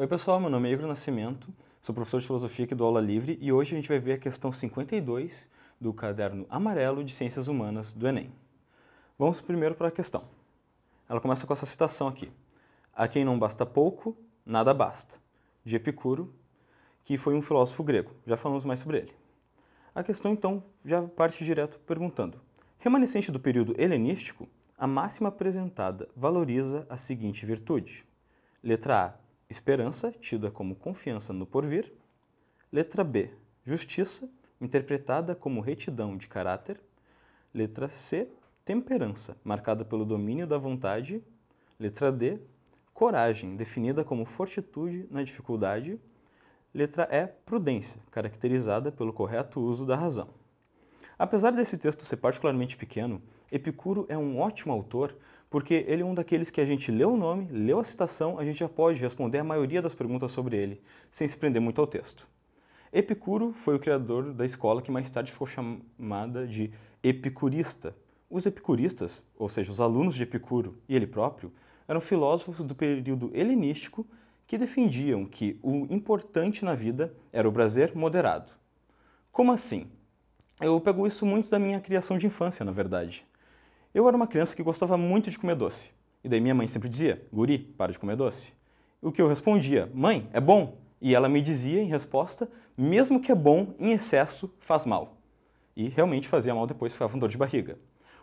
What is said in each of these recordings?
Oi pessoal, meu nome é Igor Nascimento, sou professor de filosofia aqui do Aula Livre e hoje a gente vai ver a questão 52 do caderno amarelo de Ciências Humanas do Enem. Vamos primeiro para a questão. Ela começa com essa citação aqui. A quem não basta pouco, nada basta, de Epicuro, que foi um filósofo grego. Já falamos mais sobre ele. A questão, então, já parte direto perguntando. Remanescente do período helenístico, a máxima apresentada valoriza a seguinte virtude. Letra A Esperança, tida como confiança no porvir. Letra B. Justiça, interpretada como retidão de caráter. Letra C. Temperança, marcada pelo domínio da vontade. Letra D. Coragem, definida como fortitude na dificuldade. Letra E. Prudência, caracterizada pelo correto uso da razão. Apesar desse texto ser particularmente pequeno, Epicuro é um ótimo autor porque ele é um daqueles que a gente leu o nome, leu a citação, a gente já pode responder a maioria das perguntas sobre ele, sem se prender muito ao texto. Epicuro foi o criador da escola que mais tarde ficou chamada de epicurista. Os epicuristas, ou seja, os alunos de Epicuro e ele próprio, eram filósofos do período helenístico que defendiam que o importante na vida era o prazer moderado. Como assim? Eu pego isso muito da minha criação de infância, na verdade. Eu era uma criança que gostava muito de comer doce. E daí minha mãe sempre dizia, guri, para de comer doce. O que eu respondia, mãe, é bom. E ela me dizia em resposta, mesmo que é bom, em excesso faz mal. E realmente fazia mal depois, ficava com dor de barriga.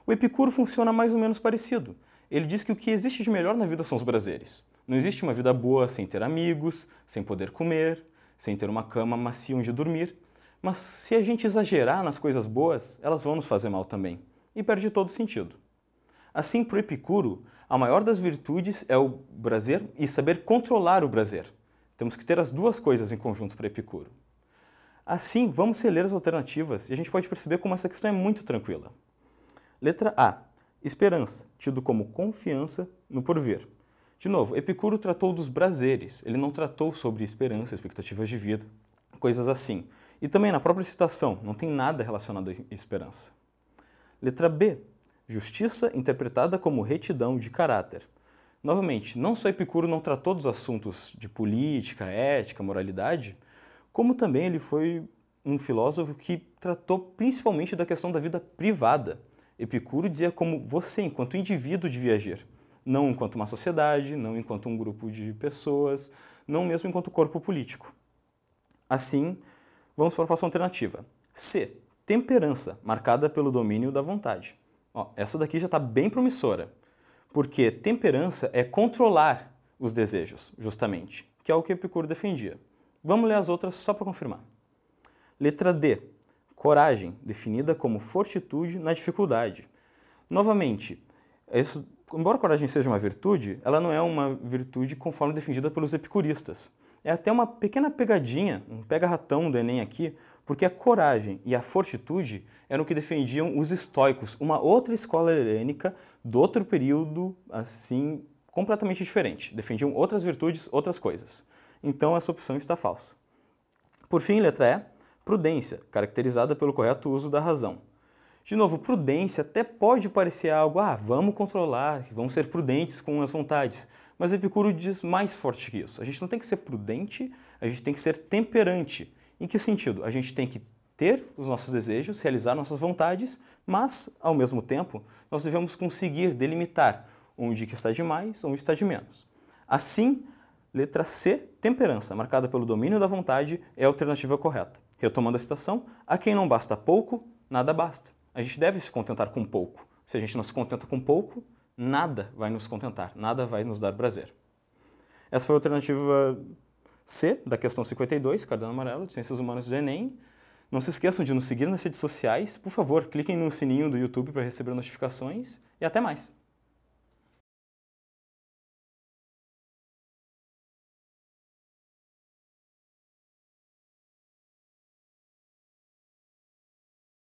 O Epicuro funciona mais ou menos parecido. Ele diz que o que existe de melhor na vida são os prazeres. Não existe uma vida boa sem ter amigos, sem poder comer, sem ter uma cama macia onde dormir. Mas se a gente exagerar nas coisas boas, elas vão nos fazer mal também e perde todo sentido. Assim, para Epicuro, a maior das virtudes é o prazer e saber controlar o prazer. Temos que ter as duas coisas em conjunto para Epicuro. Assim, vamos reler as alternativas e a gente pode perceber como essa questão é muito tranquila. Letra A. Esperança, tido como confiança no porvir. De novo, Epicuro tratou dos prazeres, ele não tratou sobre esperança, expectativas de vida, coisas assim. E também na própria citação, não tem nada relacionado à esperança. Letra B. Justiça interpretada como retidão de caráter. Novamente, não só Epicuro não tratou dos assuntos de política, ética, moralidade, como também ele foi um filósofo que tratou principalmente da questão da vida privada. Epicuro dizia como você, enquanto indivíduo, devia agir, não enquanto uma sociedade, não enquanto um grupo de pessoas, não mesmo enquanto corpo político. Assim, vamos para a próxima alternativa. C temperança, marcada pelo domínio da vontade. Ó, essa daqui já está bem promissora, porque temperança é controlar os desejos, justamente, que é o que Epicuro defendia. Vamos ler as outras só para confirmar. Letra D. Coragem, definida como fortitude na dificuldade. Novamente, isso, embora coragem seja uma virtude, ela não é uma virtude conforme defendida pelos epicuristas é até uma pequena pegadinha, um pega-ratão do Enem aqui, porque a coragem e a fortitude eram o que defendiam os estoicos, uma outra escola helênica do outro período, assim, completamente diferente. Defendiam outras virtudes, outras coisas. Então essa opção está falsa. Por fim, letra E, prudência, caracterizada pelo correto uso da razão. De novo, prudência até pode parecer algo, ah, vamos controlar, vamos ser prudentes com as vontades. Mas Epicuro diz mais forte que isso. A gente não tem que ser prudente, a gente tem que ser temperante. Em que sentido? A gente tem que ter os nossos desejos, realizar nossas vontades, mas, ao mesmo tempo, nós devemos conseguir delimitar onde que está de mais, onde está de menos. Assim, letra C, temperança, marcada pelo domínio da vontade, é a alternativa correta. Retomando a citação, a quem não basta pouco, nada basta. A gente deve se contentar com pouco. Se a gente não se contenta com pouco, nada vai nos contentar, nada vai nos dar prazer. Essa foi a alternativa C da questão 52, cardano amarelo, de Ciências Humanas do Enem. Não se esqueçam de nos seguir nas redes sociais. Por favor, cliquem no sininho do YouTube para receber notificações e até mais!